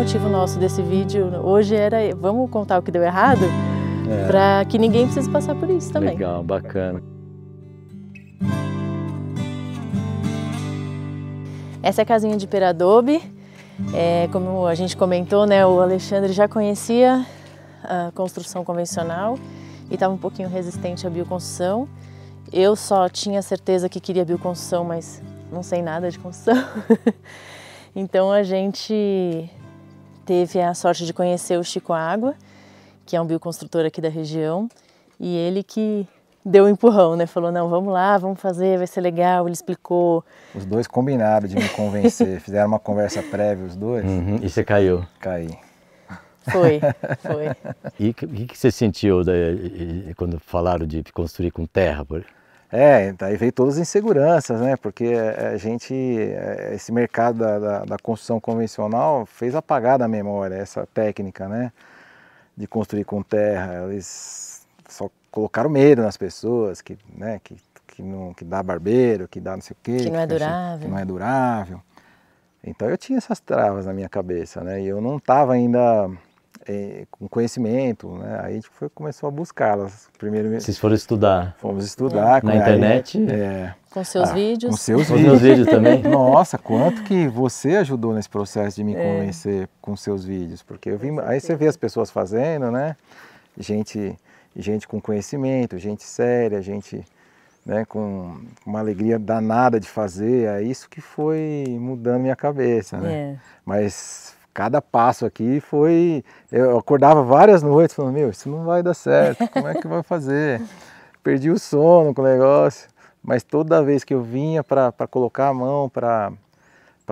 motivo nosso desse vídeo hoje era vamos contar o que deu errado é. para que ninguém precise passar por isso também. Legal, bacana. Essa é a casinha de Peradobe. É, como a gente comentou, né, o Alexandre já conhecia a construção convencional e estava um pouquinho resistente à bioconstrução. Eu só tinha certeza que queria bioconstrução, mas não sei nada de construção. então a gente teve a sorte de conhecer o Chico Água, que é um bioconstrutor aqui da região, e ele que deu um empurrão, né? Falou, não, vamos lá, vamos fazer, vai ser legal, ele explicou. Os dois combinaram de me convencer, fizeram uma conversa prévia os dois. Uhum, e você caiu? Caí. Foi, foi. e o que, que, você sentiu da, quando falaram de construir com terra? Por... É, daí veio todas as inseguranças, né? Porque a gente, eh, esse mercado da, da, da construção convencional fez apagar da memória essa técnica, né? De construir com terra. Eles só colocaram medo nas pessoas, que, né? que, que, não, que dá barbeiro, que dá não sei o quê. Que não é durável. Que não é durável. Então eu tinha essas travas na minha cabeça, né? E eu não estava ainda é, com conhecimento, né? Aí a tipo, gente foi, começou a buscá-las. Primeiro, vocês foram estudar? Fomos estudar. Na internet? Aí, é, com seus ah, vídeos? Com seus com vídeos. vídeos também? Nossa, quanto que você ajudou nesse processo de me é. convencer é. com seus vídeos, porque eu vi, aí você vê as pessoas fazendo, né? Gente, gente com conhecimento, gente séria, gente né, com uma alegria danada de fazer, é isso que foi mudando minha cabeça, né? É. Mas cada passo aqui foi. Eu acordava várias noites falando: Meu, isso não vai dar certo, como é que vai fazer? Perdi o sono com o negócio, mas toda vez que eu vinha para colocar a mão, para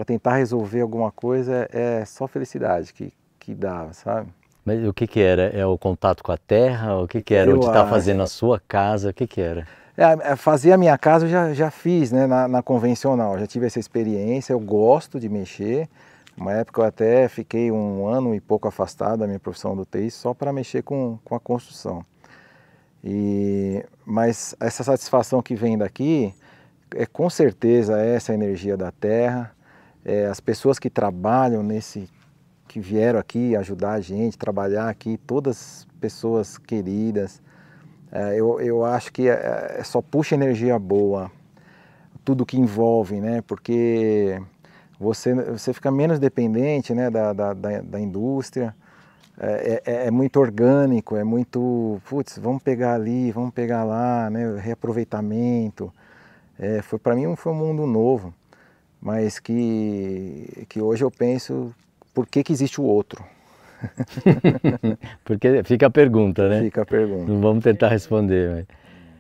tentar resolver alguma coisa, é, é só felicidade que, que dava, sabe? Mas o que que era? É o contato com a terra? O que que era? Eu, Onde está fazendo a sua casa? O que que era? É, é, fazer a minha casa eu já, já fiz, né, na, na convencional. Já tive essa experiência, eu gosto de mexer. Uma época eu até fiquei um ano e pouco afastado da minha profissão do TI só para mexer com, com a construção. E, mas essa satisfação que vem daqui é com certeza é essa energia da terra, é, as pessoas que trabalham nesse, que vieram aqui ajudar a gente, trabalhar aqui, todas pessoas queridas. É, eu, eu acho que é, é só puxa energia boa, tudo que envolve, né? Porque você, você fica menos dependente né, da, da, da indústria, é, é, é, é, muito orgânico, é muito, putz, vamos pegar ali, vamos pegar lá, né, reaproveitamento. É, foi Para mim foi um mundo novo, mas que, que hoje eu penso, por que, que existe o outro? Porque fica a pergunta, né? Fica a pergunta. Não vamos tentar responder.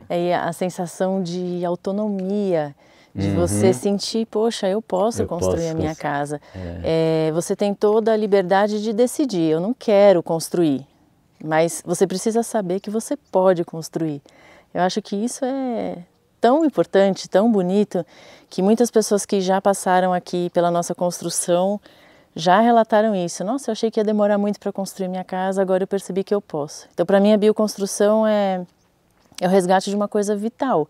Mas... É a sensação de autonomia, de uhum. você sentir, poxa, eu posso eu construir posso, a minha posso. casa. É. É, você tem toda a liberdade de decidir, eu não quero construir, mas você precisa saber que você pode construir. Eu acho que isso é tão importante, tão bonito, que muitas pessoas que já passaram aqui pela nossa construção já relataram isso. Nossa, eu achei que ia demorar muito para construir minha casa, agora eu percebi que eu posso. Então, para mim, a bioconstrução é, é o resgate de uma coisa vital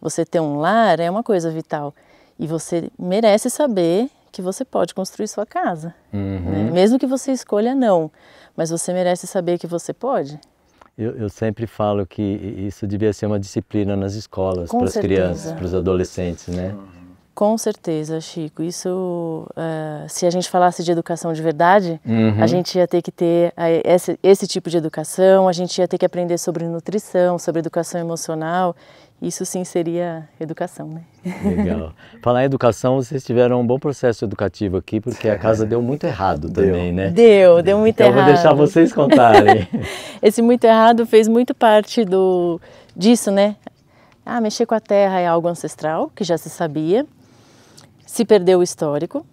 você ter um lar é uma coisa vital. E você merece saber que você pode construir sua casa. Né? Uhum. Né? Mesmo que você escolha não, mas você merece saber que você pode. Eu, eu sempre falo que isso devia ser uma disciplina nas escolas, para as crianças, para os adolescentes, né? Uhum. Com certeza, Chico. Isso, uh, se a gente falasse de educação de verdade, uhum. a gente ia ter que ter esse, esse, tipo de educação, a gente ia ter que aprender sobre nutrição, sobre educação emocional. Isso sim seria educação, né? Legal. Falar em educação, vocês tiveram um bom processo educativo aqui, porque a casa deu muito errado também, deu. né? Deu, deu muito então errado. Então vou deixar vocês contarem. esse muito errado fez muito parte do disso, né? Ah, mexer com a terra é algo ancestral, que já se sabia se perdeu o histórico.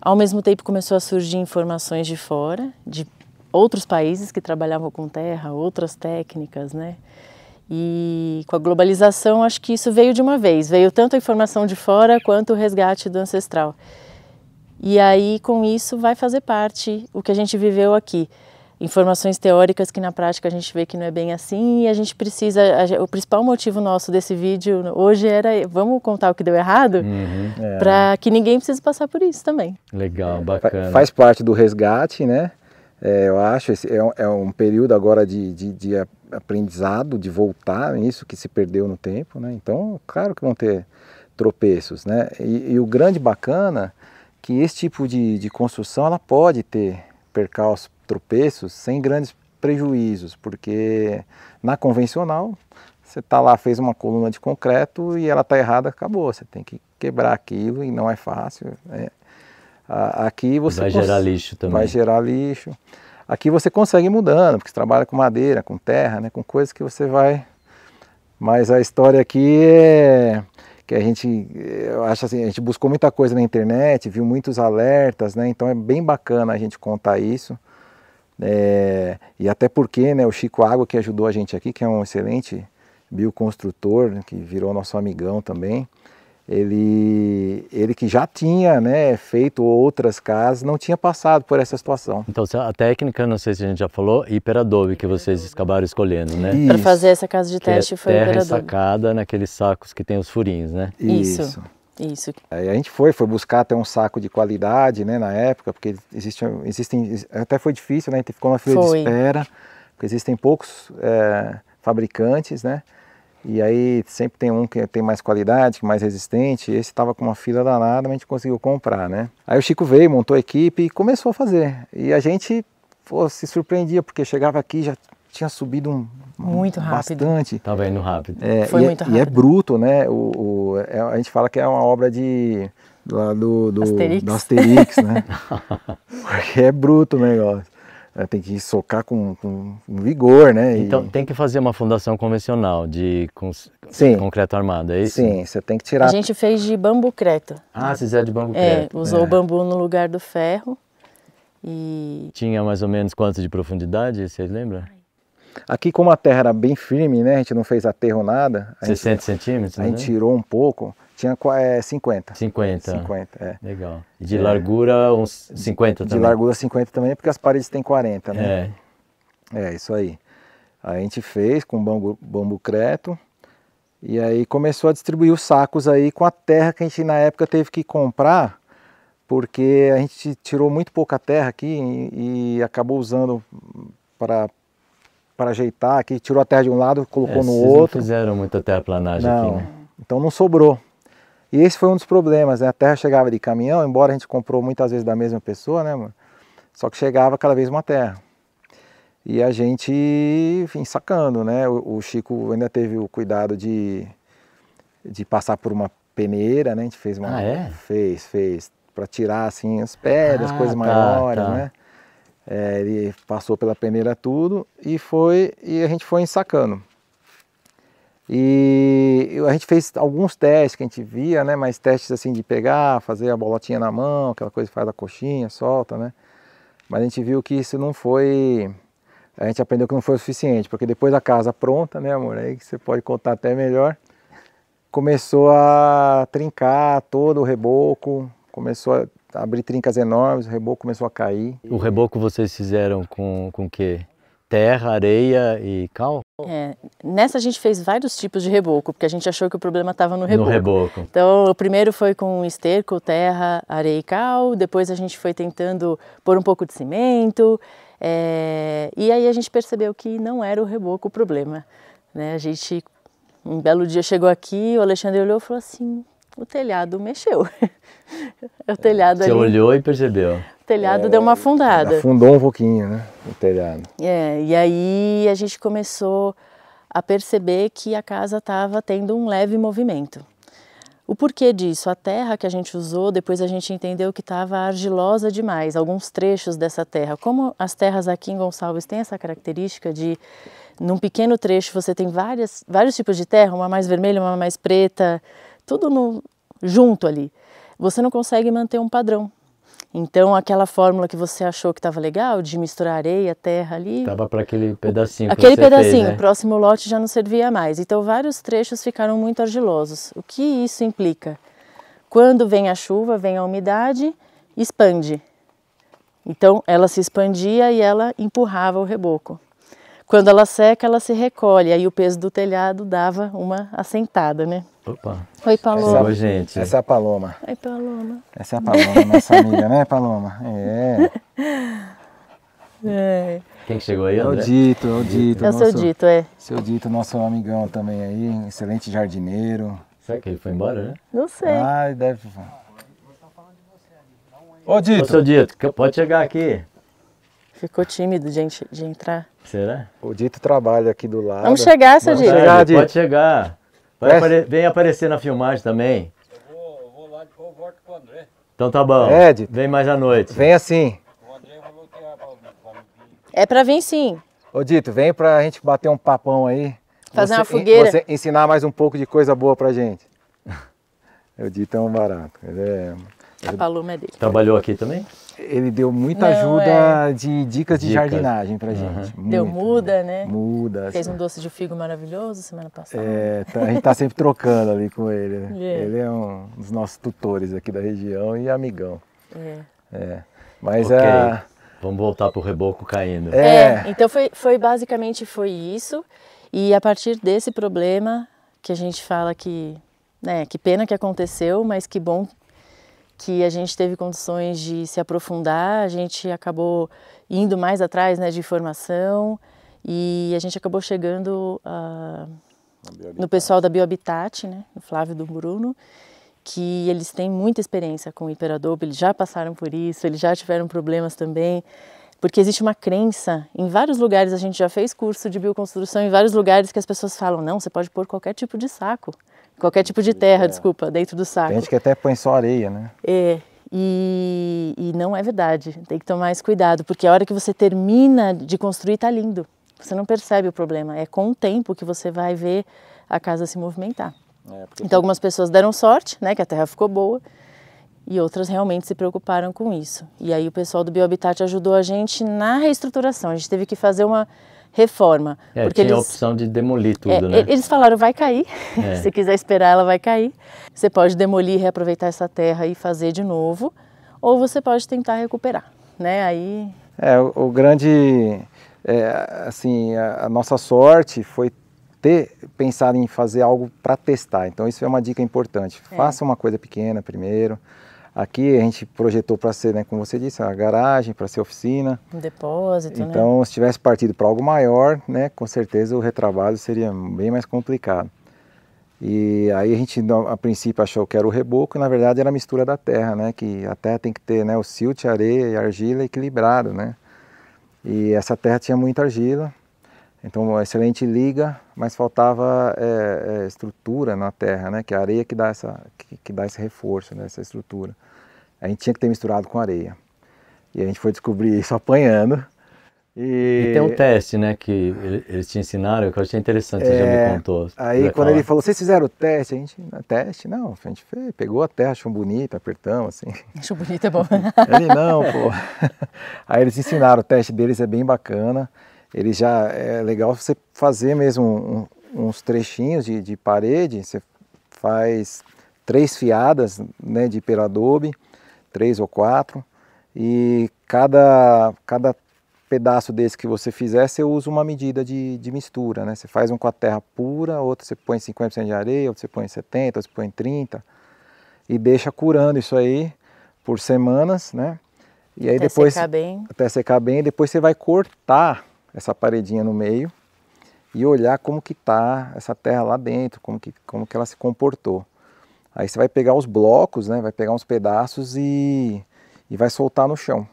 Ao mesmo tempo começou a surgir informações de fora, de outros países que trabalhavam com terra, outras técnicas, né? E com a globalização, acho que isso veio de uma vez, veio tanto a informação de fora quanto o resgate do ancestral. E aí com isso vai fazer parte o que a gente viveu aqui informações teóricas que na prática a gente vê que não é bem assim e a gente precisa a, o principal motivo nosso desse vídeo hoje era vamos contar o que deu errado uhum, é. para que ninguém precise passar por isso também legal bacana faz parte do resgate né é, eu acho esse é um, é um período agora de, de, de, aprendizado de voltar nisso que se perdeu no tempo né então claro que vão ter tropeços né e, e o grande bacana é que esse tipo de, de construção ela pode ter percalços tropeços sem grandes prejuízos, porque na convencional você está lá, fez uma coluna de concreto e ela está errada, acabou. Você tem que quebrar aquilo e não é fácil. Né? Aqui você vai gerar lixo também. Vai gerar lixo. Aqui você consegue ir mudando, porque você trabalha com madeira, com terra, né, com coisas que você vai. Mas a história aqui é que a gente eu acho assim, a gente buscou muita coisa na internet, viu muitos alertas, né? Então é bem bacana a gente contar isso. É, e até porque né, o Chico Água, que ajudou a gente aqui, que é um excelente bioconstrutor, né, que virou nosso amigão também, ele, ele que já tinha né, feito outras casas, não tinha passado por essa situação. Então a técnica, não sei se a gente já falou, hiperadobe que vocês acabaram escolhendo, né? Para fazer essa casa de teste que é foi terra sacada naqueles sacos que tem os furinhos, né? Isso. Isso. Isso. Aí a gente foi, foi buscar até um saco de qualidade, né, na época, porque existe, existem, até foi difícil, né, a gente ficou na fila foi. de espera, porque existem poucos é, fabricantes, né, e aí sempre tem um que tem mais qualidade, mais resistente, esse estava com uma fila danada, mas a gente conseguiu comprar, né. Aí o Chico veio, montou a equipe e começou a fazer, e a gente pô, se surpreendia, porque chegava aqui já tinha subido um, muito rápido. bastante. Tava tá indo rápido. É, Foi e, é, muito rápido. E é bruto, né? O, o, é, a gente fala que é uma obra de lá do, do Asterix, do Asterix né? Porque é bruto o negócio. É, tem que socar com, com vigor, né? E... Então tem que fazer uma fundação convencional de con... concreto armado, é isso? Sim, você tem que tirar. A gente fez de bambu creta. Ah, vocês é de bambu creta. É, usou é. o bambu no lugar do ferro e. Tinha mais ou menos quanto de profundidade, vocês lembram? Aqui, como a terra era bem firme, né? A gente não fez aterro nada. 60 gente, centímetros? A né? gente tirou um pouco. Tinha é, 50. 50. 50, é. Legal. E de é. largura uns 50 de, também? De largura 50 também, porque as paredes têm 40, né? É. É, isso aí. Aí a gente fez com bambu, bambu creto. E aí começou a distribuir os sacos aí com a terra que a gente na época teve que comprar porque a gente tirou muito pouca terra aqui e, e acabou usando para para ajeitar aqui, tirou a terra de um lado, colocou é, no outro. Não fizeram muita terraplanagem não. aqui, né? Então não sobrou. E esse foi um dos problemas, né? A terra chegava de caminhão, embora a gente comprou muitas vezes da mesma pessoa, né, mano? Só que chegava cada vez uma terra. E a gente, enfim, sacando, né? O, o Chico ainda teve o cuidado de, de passar por uma peneira, né? A gente fez uma. Ah, é? Fez, fez. Para tirar, assim, as pedras, ah, coisas tá, maiores, tá. né? É, ele passou pela peneira tudo e foi e a gente foi ensacando. E a gente fez alguns testes que a gente via, né? Mas testes assim de pegar, fazer a bolotinha na mão, aquela coisa que faz a coxinha, solta, né? Mas a gente viu que isso não foi. A gente aprendeu que não foi o suficiente, porque depois da casa pronta, né, amor? Aí você pode contar até melhor. Começou a trincar todo o reboco, começou a abri trincas enormes, o reboco começou a cair. O reboco vocês fizeram com o quê? Terra, areia e cal? É, nessa a gente fez vários tipos de reboco, porque a gente achou que o problema estava no reboco. No reboco. Então, o primeiro foi com esterco, terra, areia e cal, depois a gente foi tentando pôr um pouco de cimento, é, e aí a gente percebeu que não era o reboco o problema. Né? A gente, um belo dia chegou aqui, o Alexandre olhou e falou assim, o telhado mexeu. o telhado Você ali, olhou e percebeu. O telhado é, deu uma é, afundada. Afundou um pouquinho, né? O telhado. É, e aí a gente começou a perceber que a casa estava tendo um leve movimento. O porquê disso? A terra que a gente usou, depois a gente entendeu que estava argilosa demais, alguns trechos dessa terra. Como as terras aqui em Gonçalves têm essa característica de, num pequeno trecho, você tem várias, vários tipos de terra, uma mais vermelha, uma mais preta, tudo no, junto ali, você não consegue manter um padrão. Então, aquela fórmula que você achou que estava legal, de misturar areia, terra ali. Estava para aquele pedacinho. Aquele pedacinho, fez, né? o próximo lote já não servia mais. Então, vários trechos ficaram muito argilosos. O que isso implica? Quando vem a chuva, vem a umidade, expande. Então, ela se expandia e ela empurrava o reboco. Quando ela seca, ela se recolhe, aí o peso do telhado dava uma assentada, né? Opa. Oi, Paloma. Oi, gente. Essa é a Paloma. Oi, Paloma. Essa é a Paloma, nossa amiga, né, Paloma? É. é. Quem chegou aí, André? É o Dito, é o Dito. É o seu Dito, é. Seu Dito, nosso amigão também aí, excelente jardineiro. Será que ele foi embora, né? Não sei. Ah, deve... Ô, Dito. Ô, seu Dito, pode chegar aqui. Ficou tímido de, de entrar. Será? O Dito trabalha aqui do lado. Vamos chegar, seu Vamos Chegar, Dito. Pode chegar. É? Apare... Vem aparecer na filmagem também. Eu vou, eu vou lá de eu volto com o André. Então tá bom. Ed, vem mais à noite. Vem assim. O André falou que é pra... É pra vir sim. Ô Dito, vem pra gente bater um papão aí. Fazer você, uma fogueira. Você ensinar mais um pouco de coisa boa pra gente. O Dito é um barato. Ele é... A Paloma é dele. Trabalhou aqui também? Ele deu muita Não, ajuda é... de dicas de dicas. jardinagem pra gente. Uhum. Deu né? muda, né? Muda. Fez assim. um doce de figo maravilhoso semana passada. É, tá, a gente tá sempre trocando ali com ele. Yeah. Né? É. Ele é um dos nossos tutores aqui da região e amigão. É. é mas okay. a... É- Vamos voltar pro reboco caindo. É, é então foi, foi basicamente foi isso. E a partir desse problema que a gente fala que, né, que pena que aconteceu, mas que bom que a gente teve condições de se aprofundar, a gente acabou indo mais atrás né, de informação e a gente acabou chegando uh, no pessoal da Biohabitat, né, no Flávio do Bruno, que eles têm muita experiência com hiperadobo, eles já passaram por isso, eles já tiveram problemas também, porque existe uma crença, em vários lugares a gente já fez curso de bioconstrução, em vários lugares que as pessoas falam, não, você pode pôr qualquer tipo de saco. Qualquer tipo de terra, é. desculpa, dentro do saco. Tem gente que até põe só areia, né? É. E, e não é verdade. Tem que tomar mais cuidado, porque a hora que você termina de construir, tá lindo. Você não percebe o problema. É com o tempo que você vai ver a casa se movimentar. É, então, algumas pessoas deram sorte, né, que a terra ficou boa, e outras realmente se preocuparam com isso. E aí, o pessoal do Biohabitat ajudou a gente na reestruturação. A gente teve que fazer uma reforma. É, porque tinha eles, a opção de demolir tudo, é, né? Eles falaram, vai cair, é. se quiser esperar ela vai cair. Você pode demolir, reaproveitar essa terra e fazer de novo, ou você pode tentar recuperar, né? Aí... É, o, o grande, é, assim, a, a nossa sorte foi ter pensado em fazer algo para testar. Então isso é uma dica importante. É. Faça uma coisa pequena primeiro, Aqui a gente projetou para ser, né, como você disse, a garagem, para ser oficina. Um depósito, né? Então, né? se tivesse partido para algo maior, né, com certeza o retrabalho seria bem mais complicado. E aí a gente, a princípio, achou que era o reboco, e na verdade era a mistura da terra, né, que a terra tem que ter né, o silt, areia e argila equilibrado, né. E essa terra tinha muita argila, então uma excelente liga, mas faltava é, é, estrutura na terra, né, que é a areia que dá, essa, que, que dá esse reforço, né, essa estrutura a gente tinha que ter misturado com areia. E a gente foi descobrir isso apanhando. E, e tem um teste, né, que eles te ensinaram, que eu achei interessante, você já me é, contou. Aí quando falar. ele falou, vocês fizeram o teste? A gente, teste? Não, a gente fez, pegou a terra, achou bonita, apertamos, assim. Achou bonita, é bom. ele, não, pô. Aí eles ensinaram, o teste deles é bem bacana. Ele já, é legal você fazer mesmo um, uns trechinhos de, de parede, você faz três fiadas, né, de dobe três ou quatro, e cada, cada pedaço desse que você fizer, você usa uma medida de, de mistura, né? Você faz um com a terra pura, outro você põe 50% de areia, outro você põe 70%, outro você põe 30%, e deixa curando isso aí por semanas, né? E aí até depois secar bem. até secar bem, depois você vai cortar essa paredinha no meio e olhar como que tá essa terra lá dentro, como que como que ela se comportou. Aí você vai pegar os blocos, né? Vai pegar uns pedaços e, e vai soltar no chão.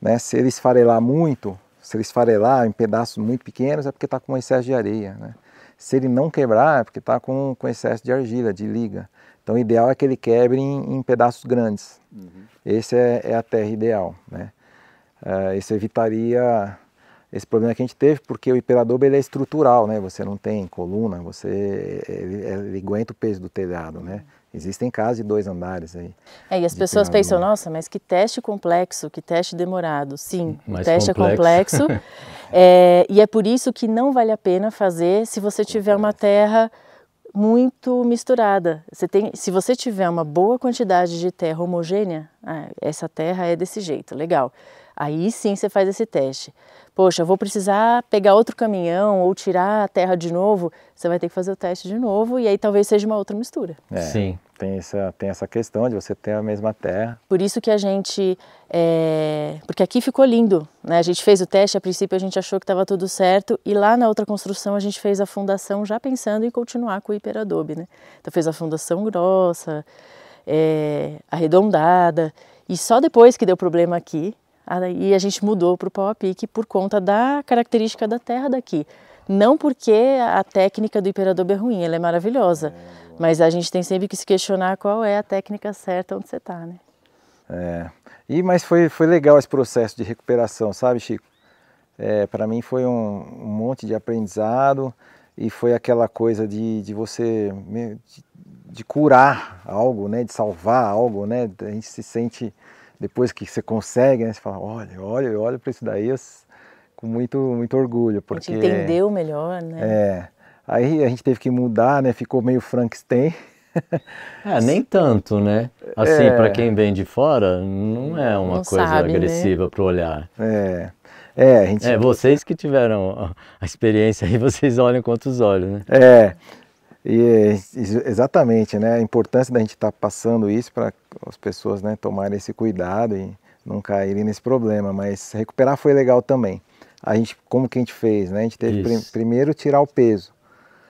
Né? Se ele esfarelar muito, se ele esfarelar em pedaços muito pequenos, é porque está com excesso de areia. Né? Se ele não quebrar, é porque está com, com excesso de argila, de liga. Então o ideal é que ele quebre em, em pedaços grandes. Uhum. Esse é, é, a terra ideal. Né? Uh, isso evitaria esse problema que a gente teve, porque o hiperadobo ele é estrutural, né? Você não tem coluna, você ele, ele aguenta o peso do telhado, né? Existem casas de dois andares aí. É, e as pessoas pensam, nossa, mas que teste complexo, que teste demorado. Sim, Mais o teste complexo. é complexo. é, e é por isso que não vale a pena fazer se você tiver uma terra muito misturada. Você tem, se você tiver uma boa quantidade de terra homogênea, ah, essa terra é desse jeito, legal. Aí sim você faz esse teste. Poxa, vou precisar pegar outro caminhão ou tirar a terra de novo. Você vai ter que fazer o teste de novo e aí talvez seja uma outra mistura. É, sim. Tem essa, tem essa questão de você ter a mesma terra. Por isso que a gente. É... Porque aqui ficou lindo. Né? A gente fez o teste, a princípio a gente achou que estava tudo certo. E lá na outra construção a gente fez a fundação já pensando em continuar com o hiperadobe. Né? Então fez a fundação grossa, é... arredondada. E só depois que deu problema aqui, e a gente mudou para o pau a pique por conta da característica da terra daqui. Não porque a técnica do imperador é ruim, ela é maravilhosa. Mas a gente tem sempre que se questionar qual é a técnica certa onde você está, né? É. E, mas foi, foi legal esse processo de recuperação, sabe, Chico? É, para mim foi um, um, monte de aprendizado e foi aquela coisa de, de você de, de, curar algo, né? De salvar algo, né? A gente se sente depois que você consegue, né, você fala, olha, olha, olha para isso daí com muito, muito orgulho. Porque, a gente entendeu melhor, né? É. Aí a gente teve que mudar, né? Ficou meio Frankenstein. É, nem tanto, né? Assim, é, para quem vem de fora, não é uma não coisa sabe, né? agressiva né? para olhar. É. É, gente... é, vocês que tiveram a experiência aí, vocês olham com outros olhos, né? É, e é exatamente, né? A importância da gente estar tá passando isso para as pessoas, né, tomarem esse cuidado e não caírem nesse problema, mas recuperar foi legal também. A gente, como que a gente fez, né? A gente teve prim primeiro tirar o peso.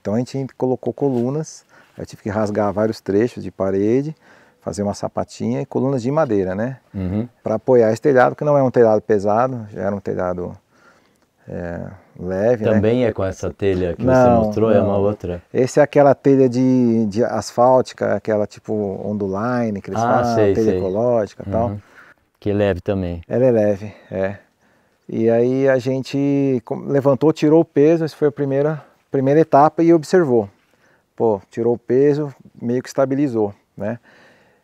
Então a gente colocou colunas, eu tive que rasgar vários trechos de parede, fazer uma sapatinha e colunas de madeira, né? Uhum. Para apoiar esse telhado, que não é um telhado pesado, já era um telhado é, leve. Né? Também né? é com essa telha que não, você mostrou, não. é uma outra? Esse é aquela telha de, de asfáltica, aquela tipo onduline, que eles ah, falam, sei, telha sei. ecológica e uhum. tal. Que é leve também. Ela é leve, é. E aí a gente levantou, tirou o peso, essa foi a primeira, primeira etapa e observou. Pô, tirou o peso, meio que estabilizou, né?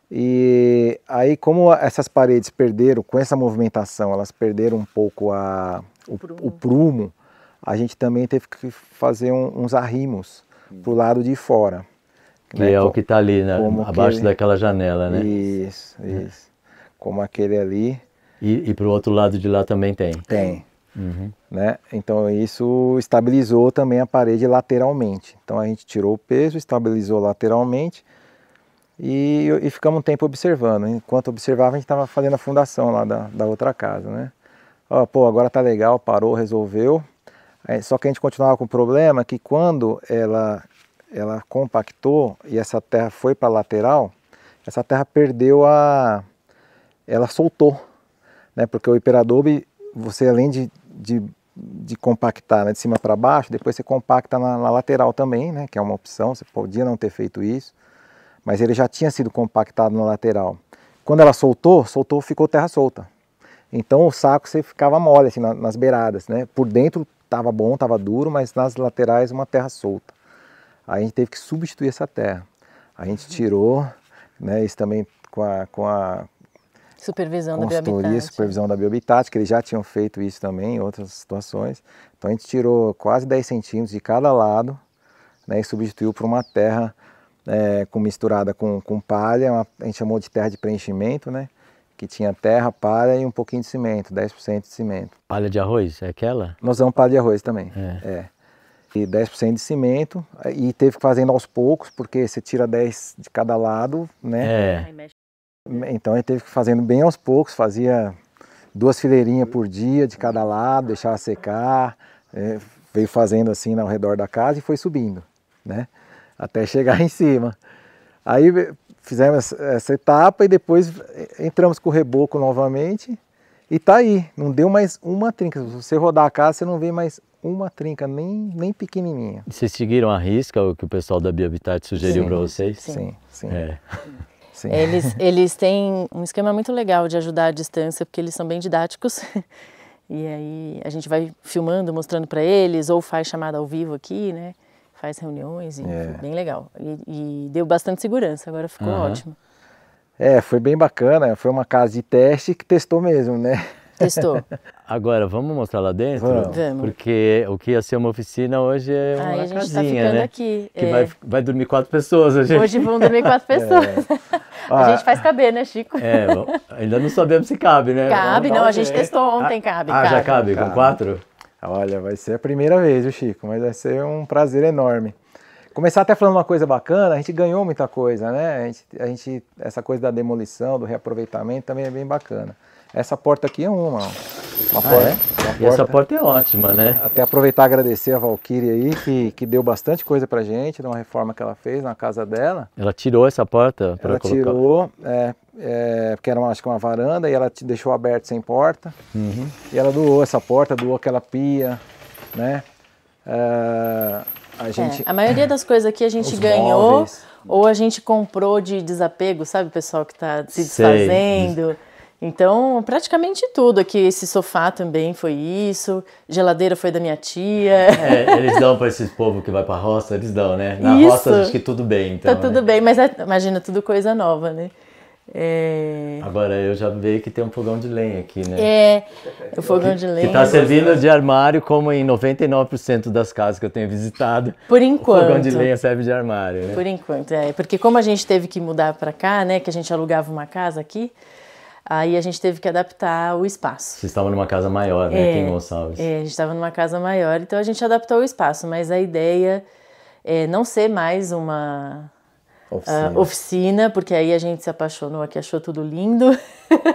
E aí como essas paredes perderam, com essa movimentação, elas perderam um pouco a, o, o prumo a gente também teve que fazer um, uns arrimos para o lado de fora. Que né? é o que está ali, né? abaixo aquele... daquela janela, né? Isso, é. isso. Como aquele ali. E, e para o outro lado de lá também tem? Tem. Uhum. Né? Então isso estabilizou também a parede lateralmente. Então a gente tirou o peso, estabilizou lateralmente e, e ficamos um tempo observando. Enquanto observava, a gente estava fazendo a fundação lá da, da outra casa. Né? Ó, pô, agora tá legal, parou, resolveu. É, só que a gente continuava com o problema que quando ela, ela compactou e essa terra foi para a lateral, essa terra perdeu a... ela soltou, né? Porque o hiperadobe, você além de, de, de compactar né, de cima para baixo, depois você compacta na, na lateral também, né? Que é uma opção, você podia não ter feito isso, mas ele já tinha sido compactado na lateral. Quando ela soltou, soltou, ficou terra solta. Então o saco você ficava mole assim, nas beiradas, né? Por dentro estava bom, estava duro, mas nas laterais uma terra solta. Aí a gente teve que substituir essa terra. A gente uhum. tirou, né, isso também com a, com a supervisão consultoria, da Biohabitat. supervisão da Biohabitat, que eles já tinham feito isso também em outras situações. Então a gente tirou quase 10 centímetros de cada lado né, e substituiu por uma terra é, com, misturada com, com palha, uma, a gente chamou de terra de preenchimento, né? que tinha terra, palha e um pouquinho de cimento, 10% de cimento. Palha de arroz, é aquela? Nós usamos palha de arroz também, é. é. E 10% de cimento, e teve que fazendo aos poucos, porque você tira 10 de cada lado, né? É. Então a gente teve que fazendo bem aos poucos, fazia duas fileirinhas por dia de cada lado, deixava secar, é, veio fazendo assim ao redor da casa e foi subindo, né? Até chegar em cima. Aí fizemos essa etapa e depois eh, entramos com o reboco novamente e tá aí, não deu mais uma trinca. Se você rodar a casa, você não vê mais uma trinca, nem, nem pequenininha. vocês seguiram a risca, o que o pessoal da Biohabitat sugeriu para vocês? Sim, sim. sim. É. sim. Eles, eles têm um esquema muito legal de ajudar à distância, porque eles são bem didáticos. E aí a gente vai filmando, mostrando para eles, ou faz chamada ao vivo aqui, né? faz reuniões e é. bem legal. E, e, deu bastante segurança, agora ficou uhum. ótimo. É, foi bem bacana, foi uma casa de teste que testou mesmo, né? Testou. Agora, vamos mostrar lá dentro? Vamos. Porque o que ia ser uma oficina hoje é uma Ai, a gente tá casinha, tá ficando né? aqui. Que é. vai, vai dormir quatro pessoas hoje. Hoje vão dormir quatro é. pessoas. É. a ah. gente faz caber, né, Chico? É, ainda não sabemos se cabe, né? Cabe, não, a gente testou ontem, ah, cabe. Ah, cabe. já cabe, cabe. com quatro? Olha, vai ser a primeira vez, o Chico? Mas vai ser um prazer enorme. Começar até falando uma coisa bacana, a gente ganhou muita coisa, né? A gente, a gente essa coisa da demolição, do reaproveitamento também é bem bacana. Essa porta aqui é uma. Uma ah, porta, é? uma porta. essa porta é ótima, né? Até aproveitar e agradecer a Valkyrie aí, que, que deu bastante coisa pra gente, de uma reforma que ela fez na casa dela. Ela tirou essa porta para colocar? Ela tirou, é, é, porque era uma, acho que uma varanda, e ela te deixou aberto sem porta. Uhum. E ela doou essa porta, doou aquela pia, né? É, a, gente... É, a maioria das coisas aqui a gente Os ganhou móveis. ou a gente comprou de desapego, sabe, o pessoal que está se desfazendo. Sei. Então, praticamente tudo aqui. Esse sofá também foi isso. Geladeira foi da minha tia. É, eles dão para esses povo que vai para roça, eles dão, né? Na isso. roça acho que tudo bem. Então, tá tudo né? bem, mas é, imagina, tudo coisa nova, né? É... Agora, eu já vejo que tem um fogão de lenha aqui, né? É, o fogão de tá lenha. Que é está servindo de armário, como em 99% das casas que eu tenho visitado. Por enquanto. O fogão de lenha serve de armário, né? Por enquanto, é. Porque como a gente teve que mudar para cá, né? Que a gente alugava uma casa aqui, aí a gente teve que adaptar o espaço. Vocês estavam numa casa maior, né? É, em Gonçalves. É, a gente estava numa casa maior, então a gente adaptou o espaço. Mas a ideia é não ser mais uma Oficina. Uh, oficina. porque aí a gente se apaixonou aqui, achou tudo lindo.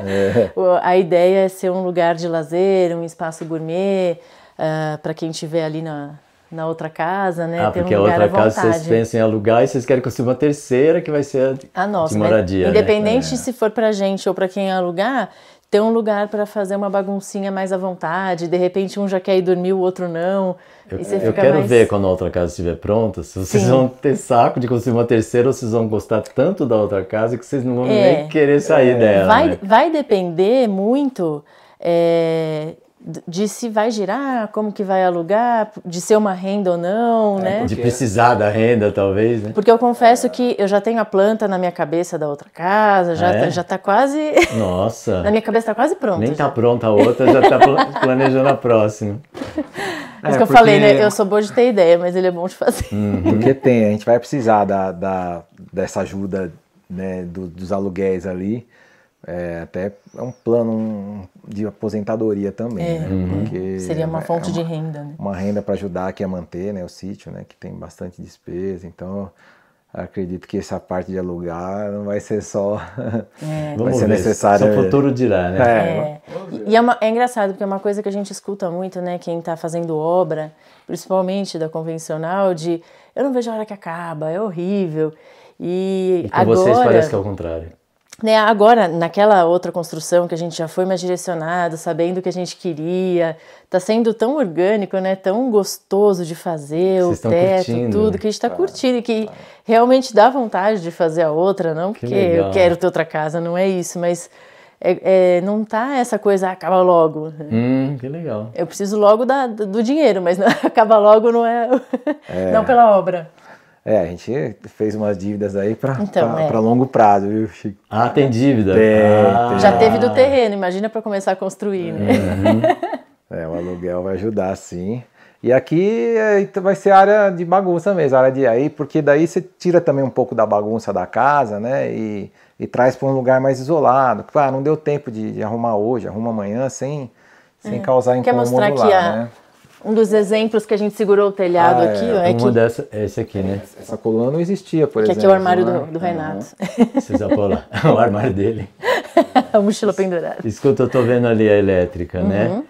É. a ideia é ser um lugar de lazer, um espaço gourmet, uh, ah, para quem estiver ali na, na outra casa, né? Ah, Tem porque um lugar a outra casa vocês pensam em alugar e vocês querem construir uma terceira que vai ser a, a nossa, de moradia. Né? Independente né? se for para gente ou para quem alugar, ter um lugar para fazer uma baguncinha mais à vontade, de repente um já quer ir dormir, o outro não. Eu, eu quero mais... ver quando a outra casa estiver pronta, se vocês Sim. vão ter saco de construir uma terceira ou se vocês vão gostar tanto da outra casa que vocês não vão é, nem querer sair é. dela. Vai, né? vai depender muito é, de se vai girar, como que vai alugar, de ser uma renda ou não, é, né? De precisar da renda, talvez, né? Porque eu confesso é. que eu já tenho a planta na minha cabeça da outra casa, já, ah, é? já tá quase... Nossa! na minha cabeça tá quase pronta. Nem tá já. tá pronta a outra, já tá planejando a próxima. Mas é, é que eu falei, né? Eu sou boa de ter ideia, mas ele é bom de fazer. Uhum. Porque tem, a gente vai precisar da, da dessa ajuda né, do, dos aluguéis ali, é, até é um plano, um de aposentadoria também, é, né? uhum. Seria uma é fonte é uma, de renda, né? Uma renda para ajudar que é manter, né, o sítio, né, que tem bastante despesa. Então, acredito que essa parte de alugar não vai ser só é. vai Vamos ser necessário. Só futuro dirá, né? É. é. E é, uma, é engraçado porque é uma coisa que a gente escuta muito, né, quem está fazendo obra, principalmente da convencional, de eu não vejo a hora que acaba, é horrível. E, e com agora, vocês parece que é o contrário. Né, agora, naquela outra construção que a gente já foi mais direcionado, sabendo o que a gente queria, tá sendo tão orgânico, né? Tão gostoso de fazer Vocês o teto, curtindo. tudo, que a gente tá, tá curtindo e que tá. realmente dá vontade de fazer a outra, não porque que eu quero ter outra casa, não é isso, mas é, é, não tá essa coisa ah, acaba logo. Hum, que legal. Eu preciso logo da, do dinheiro, mas não, acaba logo não é, é. não pela obra. É, a gente fez umas dívidas aí para então, é. longo prazo, viu, Chico? Ah, tem dívida? Tem, ah. tem. Já teve do terreno, imagina para começar a construir, né? Uhum. é, o aluguel vai ajudar, sim. E aqui é, vai ser área de bagunça mesmo, área de aí, porque daí você tira também um pouco da bagunça da casa, né? E, e traz para um lugar mais isolado. Tipo, ah, não deu tempo de, de arrumar hoje, arruma amanhã sem, sem uhum. causar incômodo Quer mostrar lá, que a, né? Um dos exemplos que a gente segurou o telhado ah, aqui, é, é uma que... dessa, é esse aqui, né? Essa coluna não existia, por que exemplo. Que aqui é o armário né? do, do Renato. Ah, precisa pôr lá, o armário dele. a mochila pendurada. Escuta, eu tô vendo ali a é elétrica, né? uhum. né?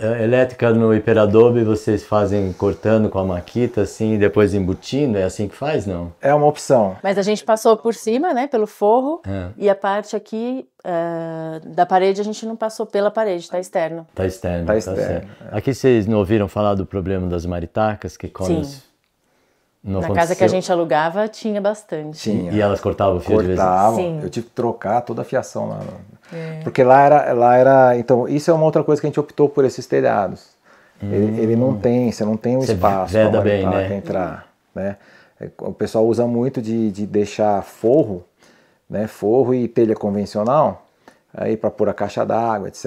É, elétrica no hiperadobe vocês fazem cortando com a maquita assim e depois embutindo? É assim que faz, não? É uma opção. Mas a gente passou por cima, né, pelo forro é. e a parte aqui uh, da parede a gente não passou pela parede, tá externo. Tá externo, tá, externo. Tá externo. É. Aqui vocês não ouviram falar do problema das maritacas que comem Sim. Não Na aconteceu. casa que a gente alugava tinha bastante. Tinha. E elas cortavam o fio cortavam. de vez em quando? Eu tive que trocar toda a fiação lá. É. Porque lá era, lá era. Então, isso é uma outra coisa que a gente optou por esses telhados. Hum. Ele, ele, não hum. tem, você não tem um você espaço para né? entrar. Né? O pessoal usa muito de, de deixar forro, né? Forro e telha convencional aí para pôr a caixa d'água, etc.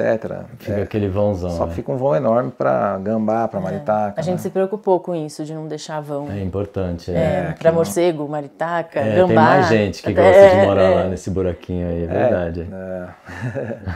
Fica é, aquele vãozão. Só né? fica um vão enorme para gambá, para é. maritaca. A gente né? se preocupou com isso, de não deixar vão. É importante. É, é, é para morcego, maritaca, é, gambá. Tem mais gente que é, gosta de é. morar lá nesse buraquinho aí, é verdade.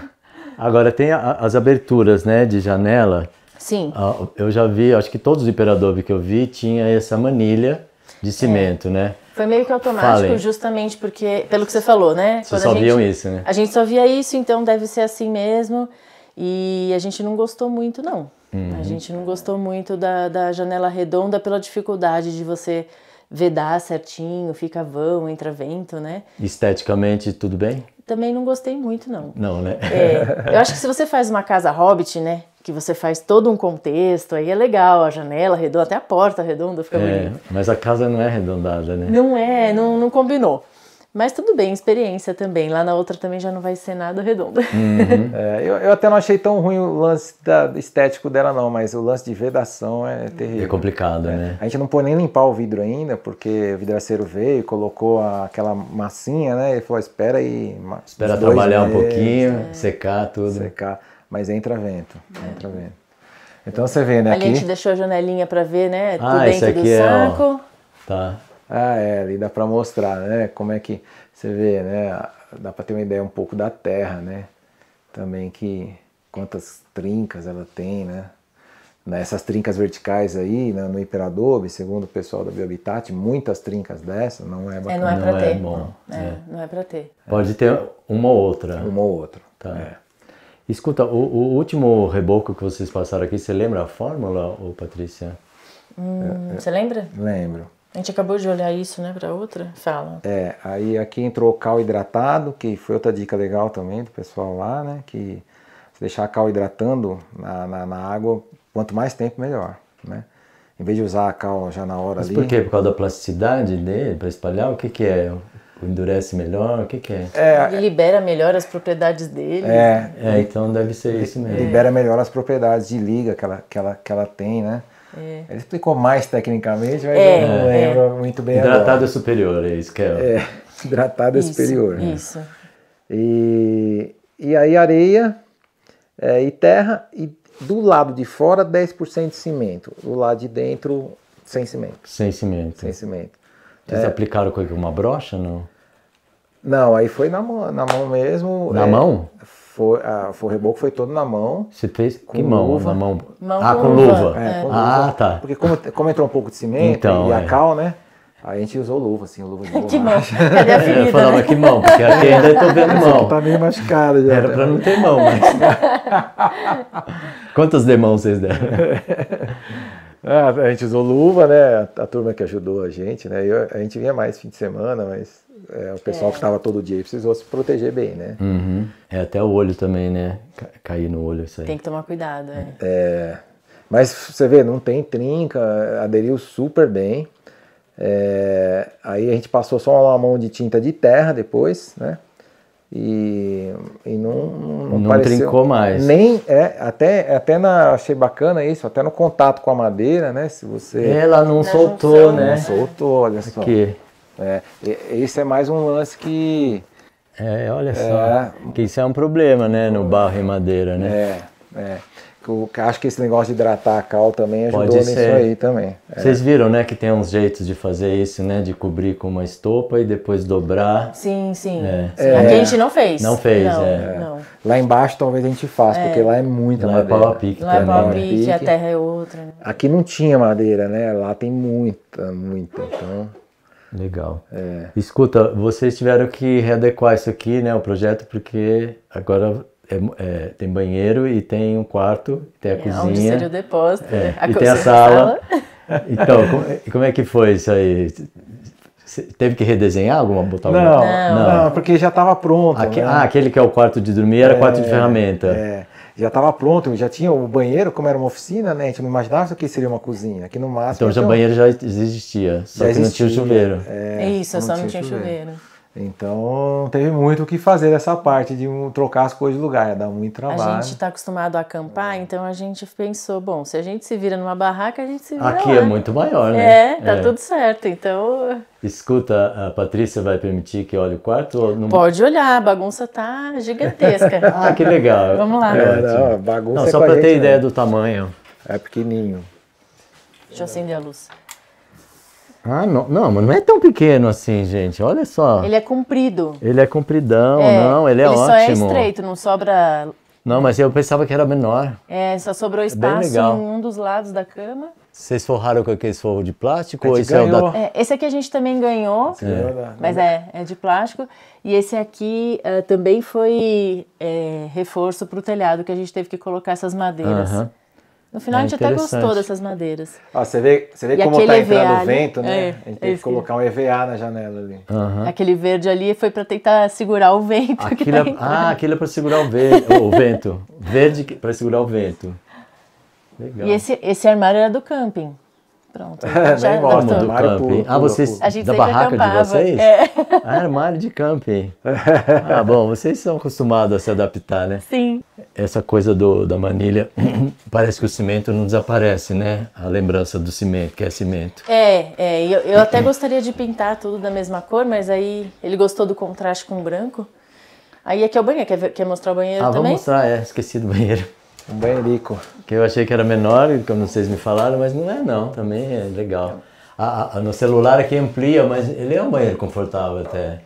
Agora, tem a, as aberturas né, de janela. Sim. Ah, eu já vi, acho que todos os imperadores que eu vi tinha essa manilha de cimento, né? Foi meio que automático, Falei. justamente porque, pelo que você falou, né? Vocês só gente, viam isso, né? A gente só via isso, então deve ser assim mesmo. E a gente não gostou muito, não. Uhum. A gente não gostou muito da, da janela redonda pela dificuldade de você vedar certinho, fica vão, entra vento, né? Esteticamente, tudo bem? também não gostei muito, não. Não, né? É, eu acho que se você faz uma casa hobbit, né? Que você faz todo um contexto, aí é legal, a janela redonda, até a porta redonda fica é, bonita. Mas a casa não é arredondada, né? Não é, não, não combinou. Mas tudo bem, experiência também. Lá na outra também já não vai ser nada redondo. Uhum. é, eu, eu, até não achei tão ruim o lance da, estético dela, não, mas o lance de vedação é terrível. É complicado, é. né? A gente não pôde nem limpar o vidro ainda, porque o vidraceiro veio, colocou a, aquela massinha, né? Ele falou: espera aí. Espera trabalhar meses, um pouquinho, é. secar tudo. Secar. Mas entra vento. Entra uhum. vento. Então você vê, né? Ali aqui... a gente deixou a janelinha para ver, né? Ah, tudo dentro do saco. É, ó, tá. Ah, é, e dá para mostrar, né? Como é que você vê, né? Dá para ter uma ideia um pouco da terra, né? Também que quantas trincas ela tem, né? né essas trincas verticais aí, né? no Hiperadobe, segundo o pessoal da Biohabitat, muitas trincas dessas, não é, é bacana. É, é, é, não é para ter. É bom, não. É, não é para ter. Pode ter uma ou outra. Uma ou outra. Tá. Escuta, o, o, último reboco que vocês passaram aqui, você lembra a fórmula, ô Patrícia? Hum, você lembra? Lembro. A gente acabou de olhar isso, né, para outra fala. É, aí aqui entrou cal hidratado, que foi outra dica legal também do pessoal lá, né, que se deixar cal hidratando na, na, na água, quanto mais tempo, melhor, né. Em vez de usar a cal já na hora Mas ali. Mas por quê? Por causa da plasticidade dele, para espalhar? O que que é? endurece melhor, o que, que é? é? Ele libera melhor as propriedades dele. É, é então deve ser isso mesmo. Libera melhor as propriedades de liga que ela, que ela, que ela tem, né? É. Ele explicou mais tecnicamente, mas é, eu não é. lembro muito bem Hidratado agora. superior, é isso que é. É, hidratado isso, superior. Né? Isso. Né? E, e aí areia é, e terra, e do lado de fora 10% de cimento, do lado de dentro sem cimento. Sem cimento. Sem cimento. Vocês é. aplicaram com uma brocha, não? Não, aí foi na mão, na mão mesmo. Na mão? Foi, a, foi, o reboco foi todo na mão. Você fez com que mão? Luva. Na mão? mão ah, com luva. luva. É, é. Com ah, tá. Porque como, como, entrou um pouco de cimento então, e a é. cal, né? a gente usou luva, assim, luva de borracha. que mão? Cadê a ferida, Eu falava né? que mão, porque aqui ainda estou vendo mão. tá meio machucada já. Era tá para não ter mão, mas... Quantas demãos vocês deram? Ah, a gente usou luva, né? A, a turma que ajudou a gente, né? Eu, a gente vinha mais fim de semana, mas é, o pessoal é. que estava todo dia precisou se proteger bem, né? Uhum. É, até o olho também, né? Cair no olho, isso aí. Tem que tomar cuidado, é. é. Mas você vê, não tem trinca, aderiu super bem. É, aí a gente passou só uma mão de tinta de terra depois, né? E, e não, não, não pareceu, trincou mais. Nem, é, até, até na, achei bacana isso, até no contato com a madeira, né? Se você. Ela não, não soltou, né? Não soltou, olha só. Aqui. É, esse é mais um lance que. É, olha é. só. É, que isso é um problema, né? No barro e madeira, né? É, é. Eu acho que esse negócio de hidratar a cal também ajudou Pode nisso ser. aí também. É. Vocês viram, né, que tem uns jeitos de fazer isso, né? De cobrir com uma estopa e depois dobrar. Sim, sim. Aqui é. a gente não fez. Não fez, não, é. Não. Lá embaixo talvez a gente faça, porque lá é muita lá madeira. É pau a pique, lá é pau a pique, a terra é outra. Né? Aqui não tinha madeira, né? Lá tem muita, muita. Então... Legal. É. Escuta, vocês tiveram que readequar isso aqui, né, o projeto, porque agora é, é, tem banheiro e tem um quarto, tem a é, cozinha. Onde seria o depósito, é, né? a e tem a sala. Então, como, como, é que foi isso aí? teve que redesenhar alguma? Botar não, alguma? Não, não, porque já estava pronto. Aque, né? Ah, aquele que é o quarto de dormir era quarto de é, ferramenta. É já estava pronto, já tinha o banheiro, como era uma oficina, né? A gente não imaginava que seria uma cozinha, que no máximo. Então já o banheiro já existia, só já existia, que não tinha o chuveiro. É, isso, só não tinha, tinha chuveiro. chuveiro. Então, teve muito o que fazer dessa parte de trocar as coisas de lugar, ia é dar muito trabalho. A gente está acostumado a acampar, é. então a gente pensou, bom, se a gente se vira numa barraca, a gente se vira Aqui lá. é muito maior, né? É, tá é. tudo certo, então... Escuta, a Patrícia vai permitir que olhe o quarto? Ou não... Pode olhar, a bagunça tá gigantesca. ah, que legal. Vamos lá. É, não, bagunça não, é só para ter né? ideia do tamanho. É pequenininho. Deixa eu acender a luz. Ah, não, não, mas não é tão pequeno assim, gente. Olha só. Ele é comprido. Ele é compridão, é, não, ele é ele ótimo. Ele só é estreito, não sobra. Não, mas eu pensava que era menor. É, só sobrou é espaço em um dos lados da cama. Vocês forraram com aquele forro de plástico? Ou esse, é o da... É, esse aqui a gente também ganhou, é. Né? mas é, é de plástico. E esse aqui uh, também foi é, reforço para o telhado, que a gente teve que colocar essas madeiras. Uh -huh. No final é, a ah, gente até gostou dessas madeiras. Ó, você vê, você vê como tá entrando o né? vento, né? É, a gente tem que colocar um EVA na janela ali. Uhum. Aquele verde ali foi para tentar segurar o vento. Aquilo tá ah, aquele é para segurar o, ve o vento. Verde para segurar o vento. Legal. E esse, esse armário era do camping. Pronto. É, já, nem mostra. Do camping. ah, vocês a gente da barraca acampava. de vocês? É. Ah, armário de camping. Ah, bom, vocês são acostumados a se adaptar, né? Sim. Essa coisa do, da manilha, parece que o cimento não desaparece, né? A lembrança do cimento, que é cimento. É, é. Eu, eu até gostaria de pintar tudo da mesma cor, mas aí ele gostou do contraste com o branco. Aí aqui é o banheiro. Quer, quer mostrar o banheiro ah, também? Ah, vamos mostrar. É, esqueci do banheiro. Um rico, Que eu achei que era menor, como vocês me falaram, mas não é não, também é legal. no celular aqui amplia, mas ele é um banheiro confortável até.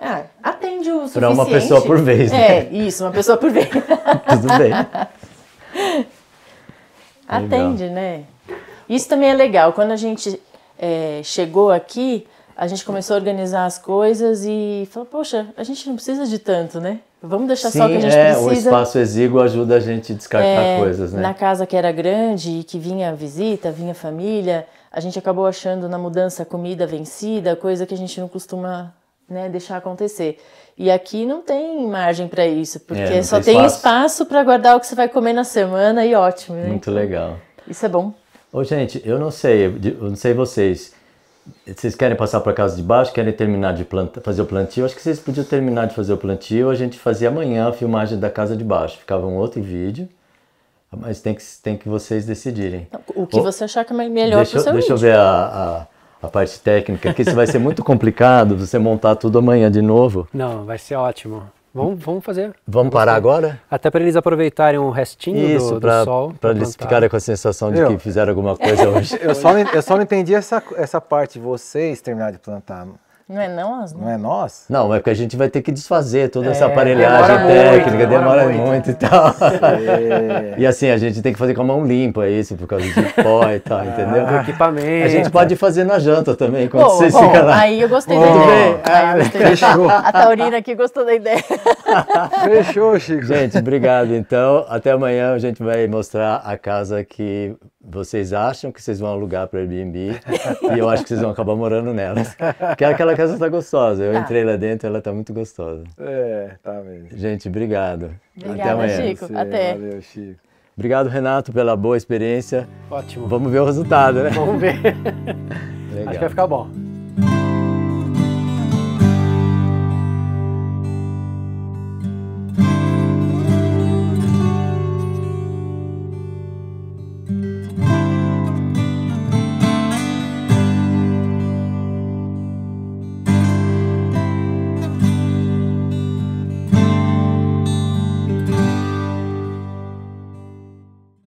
Ah, atende o suficiente. Para uma pessoa por vez, né? É, isso, uma pessoa por vez. Tudo bem. Atende, legal. né? Isso também é legal. Quando a gente é, chegou aqui, a gente começou a organizar as coisas e falou, poxa, a gente não precisa de tanto, né? Vamos deixar Sim, só o que a gente é, precisa. O espaço exíguo ajuda a gente a descartar é, coisas, né? Na casa que era grande e que vinha visita, vinha família, a gente acabou achando na mudança comida vencida, coisa que a gente não costuma né, deixar acontecer. E aqui não tem margem para isso, porque é, só tem espaço, espaço para guardar o que você vai comer na semana e ótimo. Né? Muito então, legal. Isso é bom. Ô, gente, eu não sei, eu não sei vocês vocês querem passar para casa de baixo, querem terminar de planta, fazer o plantio. Acho que vocês podiam terminar de fazer o plantio. A gente fazia amanhã a filmagem da casa de baixo. Ficava um outro vídeo. Mas tem que, tem que vocês decidirem. O que você achar que é melhor para o seu Deixa vídeo. eu ver a, a, a parte técnica, que isso vai ser muito complicado você montar tudo amanhã de novo. Não, vai ser ótimo. Vamos, vamos fazer. Vamos parar agora? Até para eles aproveitarem o restinho Isso, do, pra, do sol. Para eles ficarem com a sensação de eu, que fizeram alguma coisa hoje. Eu só, eu só não entendi essa, essa parte, vocês terminaram de plantar. Não é nós? Não, não é nós? Não, é porque a gente vai ter que desfazer toda é, essa aparelhagem demora técnica, muito, demora, demora, muito. e tal. É. E assim, a gente tem que fazer com a mão limpa isso, por causa de pó e tal, ah. entendeu? Ah, equipamento. A gente pode fazer na janta também, quando vocês bom, ficam lá. Aí eu gostei bom, da ideia. Aí eu gostei. Fechou. A Taurina aqui gostou da ideia. Fechou, Chico. Gente, obrigado. Então, até amanhã a gente vai mostrar a casa que vocês acham que vocês vão alugar para Airbnb e eu acho que vocês vão acabar morando nelas. Porque é aquela casa está gostosa. Eu tá. entrei lá dentro, ela está muito gostosa. É, tá mesmo. Gente, obrigado. Obrigada, Até amanhã. Chico. Até. Valeu, Chico. Obrigado, Renato, pela boa experiência. Ótimo. Vamos ver o resultado, né? Vamos ver. Legal. Acho que vai ficar bom.